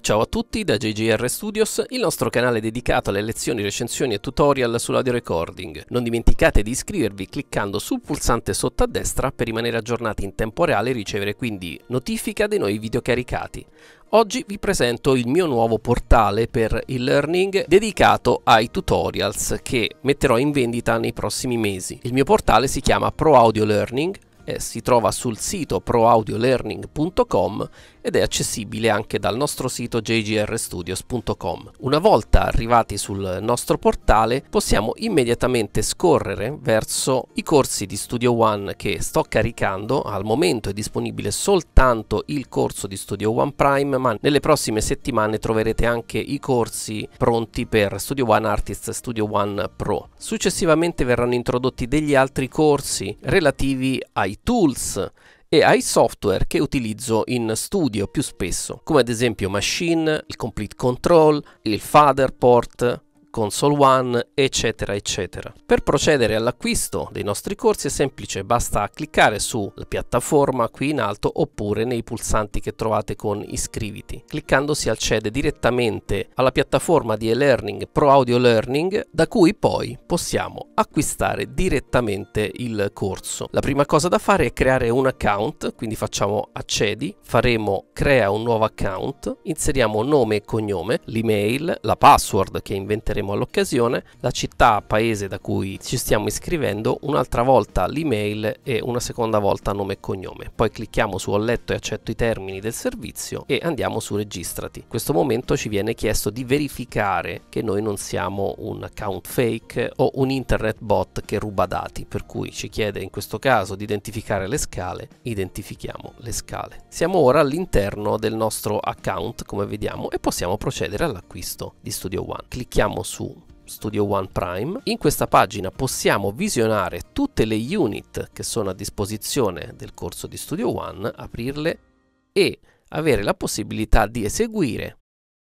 Ciao a tutti da JGR Studios, il nostro canale dedicato alle lezioni, recensioni e tutorial sull'audio recording. Non dimenticate di iscrivervi cliccando sul pulsante sotto a destra per rimanere aggiornati in tempo reale e ricevere quindi notifica dei nuovi video caricati. Oggi vi presento il mio nuovo portale per il learning dedicato ai tutorials che metterò in vendita nei prossimi mesi. Il mio portale si chiama Pro Audio Learning si trova sul sito proaudiolearning.com ed è accessibile anche dal nostro sito jgrstudios.com. Una volta arrivati sul nostro portale possiamo immediatamente scorrere verso i corsi di Studio One che sto caricando, al momento è disponibile soltanto il corso di Studio One Prime, ma nelle prossime settimane troverete anche i corsi pronti per Studio One Artist Studio One Pro. Successivamente verranno introdotti degli altri corsi relativi ai tools e ai software che utilizzo in studio più spesso, come ad esempio Machine, il Complete Control, il Fatherport, console one, eccetera, eccetera. Per procedere all'acquisto dei nostri corsi è semplice, basta cliccare sulla piattaforma qui in alto oppure nei pulsanti che trovate con iscriviti. Cliccando si accede direttamente alla piattaforma di e-learning Pro Audio Learning da cui poi possiamo acquistare direttamente il corso. La prima cosa da fare è creare un account, quindi facciamo accedi, faremo crea un nuovo account, inseriamo nome e cognome, l'email, la password che inventeremo faremo all'occasione, la città, paese da cui ci stiamo iscrivendo, un'altra volta l'email e una seconda volta nome e cognome. Poi clicchiamo su ho letto e accetto i termini del servizio e andiamo su registrati. In questo momento ci viene chiesto di verificare che noi non siamo un account fake o un internet bot che ruba dati, per cui ci chiede in questo caso di identificare le scale, identifichiamo le scale. Siamo ora all'interno del nostro account come vediamo e possiamo procedere all'acquisto di Studio One. Clicchiamo su Studio One Prime. In questa pagina possiamo visionare tutte le unit che sono a disposizione del corso di Studio One, aprirle e avere la possibilità di eseguire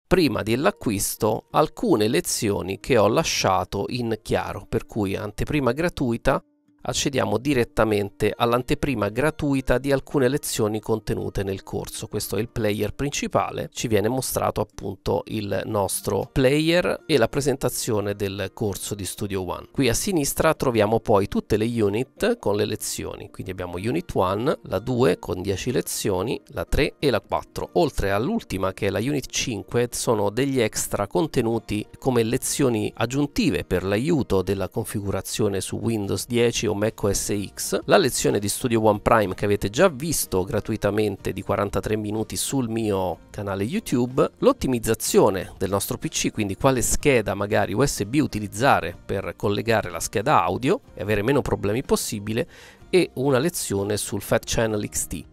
prima dell'acquisto alcune lezioni che ho lasciato in chiaro, per cui anteprima gratuita accediamo direttamente all'anteprima gratuita di alcune lezioni contenute nel corso. Questo è il player principale, ci viene mostrato appunto il nostro player e la presentazione del corso di Studio One. Qui a sinistra troviamo poi tutte le unit con le lezioni, quindi abbiamo Unit 1, la 2 con 10 lezioni, la 3 e la 4. Oltre all'ultima che è la Unit 5 sono degli extra contenuti come lezioni aggiuntive per l'aiuto della configurazione su Windows 10 o Mac OS X, la lezione di Studio One Prime che avete già visto gratuitamente di 43 minuti sul mio canale YouTube, l'ottimizzazione del nostro PC, quindi quale scheda magari USB utilizzare per collegare la scheda audio e avere meno problemi possibile, e una lezione sul Fat Channel XT.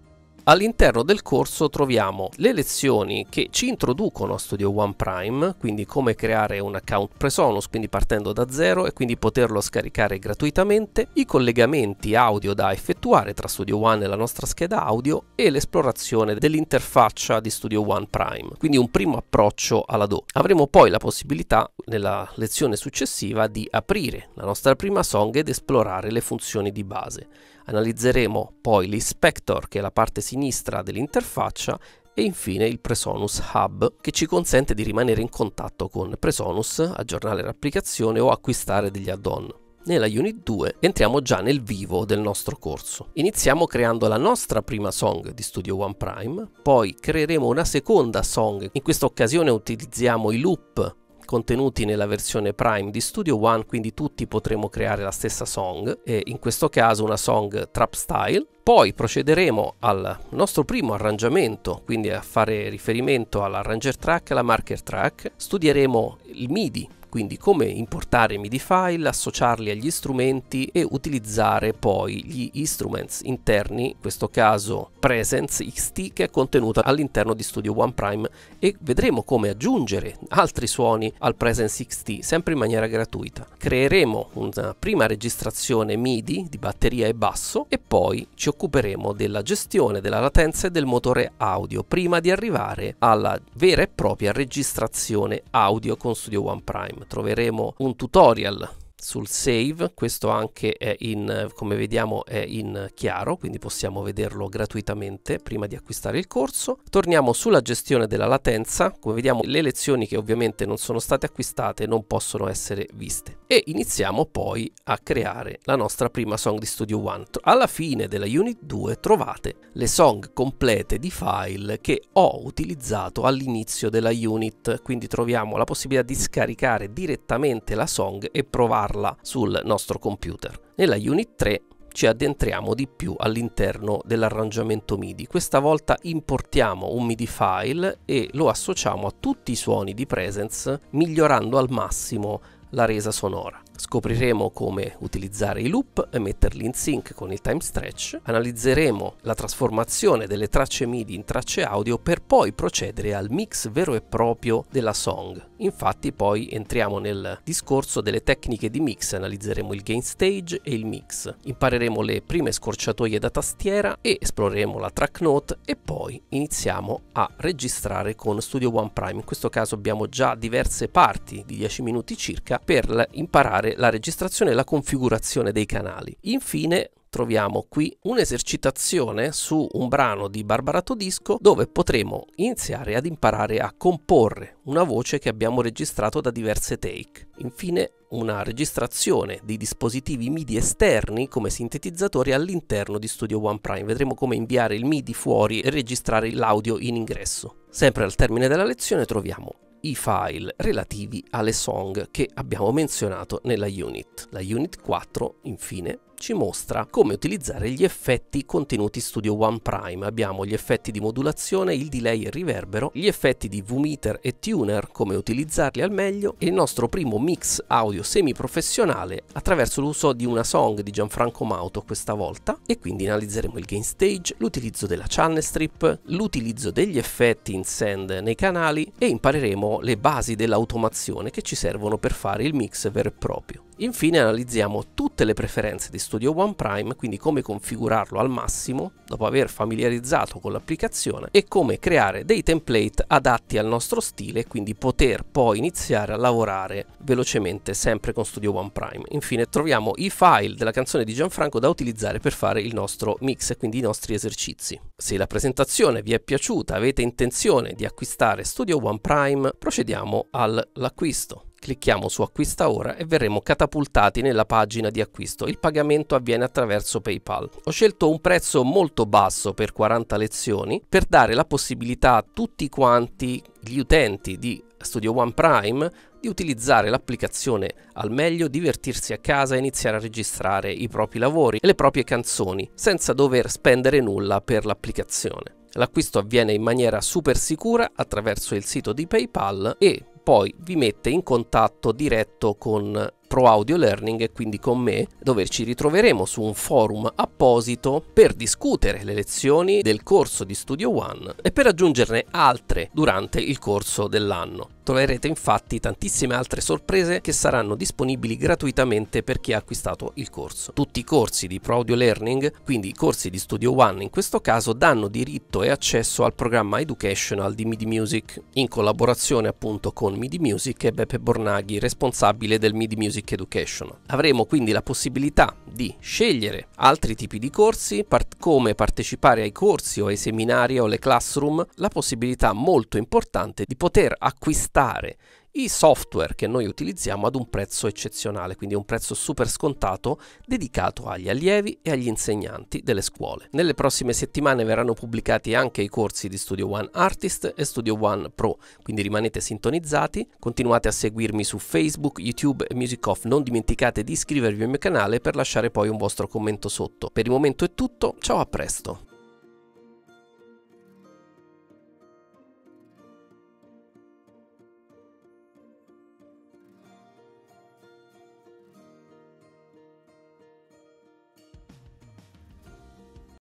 All'interno del corso troviamo le lezioni che ci introducono a Studio One Prime, quindi come creare un account Presonus, quindi partendo da zero e quindi poterlo scaricare gratuitamente, i collegamenti audio da effettuare tra Studio One e la nostra scheda audio e l'esplorazione dell'interfaccia di Studio One Prime, quindi un primo approccio alla DO. Avremo poi la possibilità nella lezione successiva di aprire la nostra prima song ed esplorare le funzioni di base. Analizzeremo poi l'inspector che è la parte sinistra dell'interfaccia e infine il Presonus Hub che ci consente di rimanere in contatto con Presonus, aggiornare l'applicazione o acquistare degli add-on. Nella Unit 2 entriamo già nel vivo del nostro corso. Iniziamo creando la nostra prima song di Studio One Prime, poi creeremo una seconda song, in questa occasione utilizziamo i loop contenuti nella versione Prime di Studio One, quindi tutti potremo creare la stessa song, e in questo caso una song trap style. Poi procederemo al nostro primo arrangiamento, quindi a fare riferimento all'arranger track e alla marker track. Studieremo il MIDI quindi come importare MIDI file, associarli agli strumenti e utilizzare poi gli instruments interni, in questo caso Presence XT che è contenuta all'interno di Studio One Prime e vedremo come aggiungere altri suoni al Presence XT sempre in maniera gratuita. Creeremo una prima registrazione MIDI di batteria e basso e poi ci occuperemo della gestione della latenza e del motore audio prima di arrivare alla vera e propria registrazione audio con Studio One Prime troveremo un tutorial sul save, questo anche è in, come vediamo è in chiaro, quindi possiamo vederlo gratuitamente prima di acquistare il corso. Torniamo sulla gestione della latenza, come vediamo le lezioni che ovviamente non sono state acquistate non possono essere viste. E iniziamo poi a creare la nostra prima song di Studio One. Alla fine della Unit 2 trovate le song complete di file che ho utilizzato all'inizio della Unit, quindi troviamo la possibilità di scaricare direttamente la song e provarla installa sul nostro computer. Nella Unit 3 ci addentriamo di più all'interno dell'arrangiamento MIDI. Questa volta importiamo un MIDI file e lo associamo a tutti i suoni di Presence, migliorando al massimo la resa sonora. Scopriremo come utilizzare i loop e metterli in sync con il time stretch, analizzeremo la trasformazione delle tracce MIDI in tracce audio per poi procedere al mix vero e proprio della song. Infatti poi entriamo nel discorso delle tecniche di mix, analizzeremo il gain stage e il mix, impareremo le prime scorciatoie da tastiera e esploreremo la track note e poi iniziamo a registrare con Studio One Prime. In questo caso abbiamo già diverse parti di 10 minuti circa per imparare effettuare la registrazione e la configurazione dei canali. Infine troviamo qui un'esercitazione su un brano di Barbarato Disco dove potremo iniziare ad imparare a comporre una voce che abbiamo registrato da diverse take. Infine una registrazione di dispositivi MIDI esterni come sintetizzatori all'interno di Studio One Prime. Vedremo come inviare il MIDI fuori e registrare l'audio in ingresso. Sempre al termine della lezione troviamo i file relativi alle song che abbiamo menzionato nella unit. La unit 4, infine, ci mostra come utilizzare gli effetti contenuti Studio One Prime. Abbiamo gli effetti di modulazione, il delay e il riverbero, gli effetti di Vmeter e Tuner, come utilizzarli al meglio, e il nostro primo mix audio semiprofessionale attraverso l'uso di una song di Gianfranco Mauto questa volta e quindi analizzeremo il gain stage, l'utilizzo della channel strip, l'utilizzo degli effetti in send nei canali e impareremo le basi dell'automazione che ci servono per fare il mix vero e proprio. Infine analizziamo tutte le preferenze di Studio One Prime, quindi come configurarlo al massimo dopo aver familiarizzato con l'applicazione e come creare dei template adatti al nostro stile, quindi poter poi iniziare a lavorare velocemente sempre con Studio One Prime. Infine troviamo i file della canzone di Gianfranco da utilizzare per fare il nostro mix, quindi i nostri esercizi. Se la presentazione vi è piaciuta, avete intenzione di acquistare Studio One Prime, procediamo all'acquisto. Clicchiamo su acquista ora e verremo catapultati nella pagina di acquisto. Il pagamento avviene attraverso PayPal. Ho scelto un prezzo molto basso per 40 lezioni per dare la possibilità a tutti quanti gli utenti di Studio One Prime di utilizzare l'applicazione al meglio, divertirsi a casa e iniziare a registrare i propri lavori e le proprie canzoni senza dover spendere nulla per l'applicazione. L'acquisto avviene in maniera super sicura attraverso il sito di PayPal e poi vi mette in contatto diretto con Pro Audio Learning e quindi con me, dove ci ritroveremo su un forum apposito per discutere le lezioni del corso di Studio One e per aggiungerne altre durante il corso dell'anno. Troverete infatti tantissime altre sorprese che saranno disponibili gratuitamente per chi ha acquistato il corso. Tutti i corsi di Pro Audio Learning, quindi i corsi di Studio One in questo caso, danno diritto e accesso al programma educational di MIDI Music, in collaborazione appunto con MIDI Music e Beppe Bornaghi, responsabile del MIDI Music Education. Avremo quindi la possibilità di scegliere altri tipi di corsi, part come partecipare ai corsi o ai seminari o alle classroom, la possibilità molto importante di poter acquistare acquistare i software che noi utilizziamo ad un prezzo eccezionale, quindi un prezzo super scontato dedicato agli allievi e agli insegnanti delle scuole. Nelle prossime settimane verranno pubblicati anche i corsi di Studio One Artist e Studio One Pro, quindi rimanete sintonizzati, continuate a seguirmi su Facebook, YouTube e Music Off, non dimenticate di iscrivervi al mio canale per lasciare poi un vostro commento sotto. Per il momento è tutto, ciao a presto!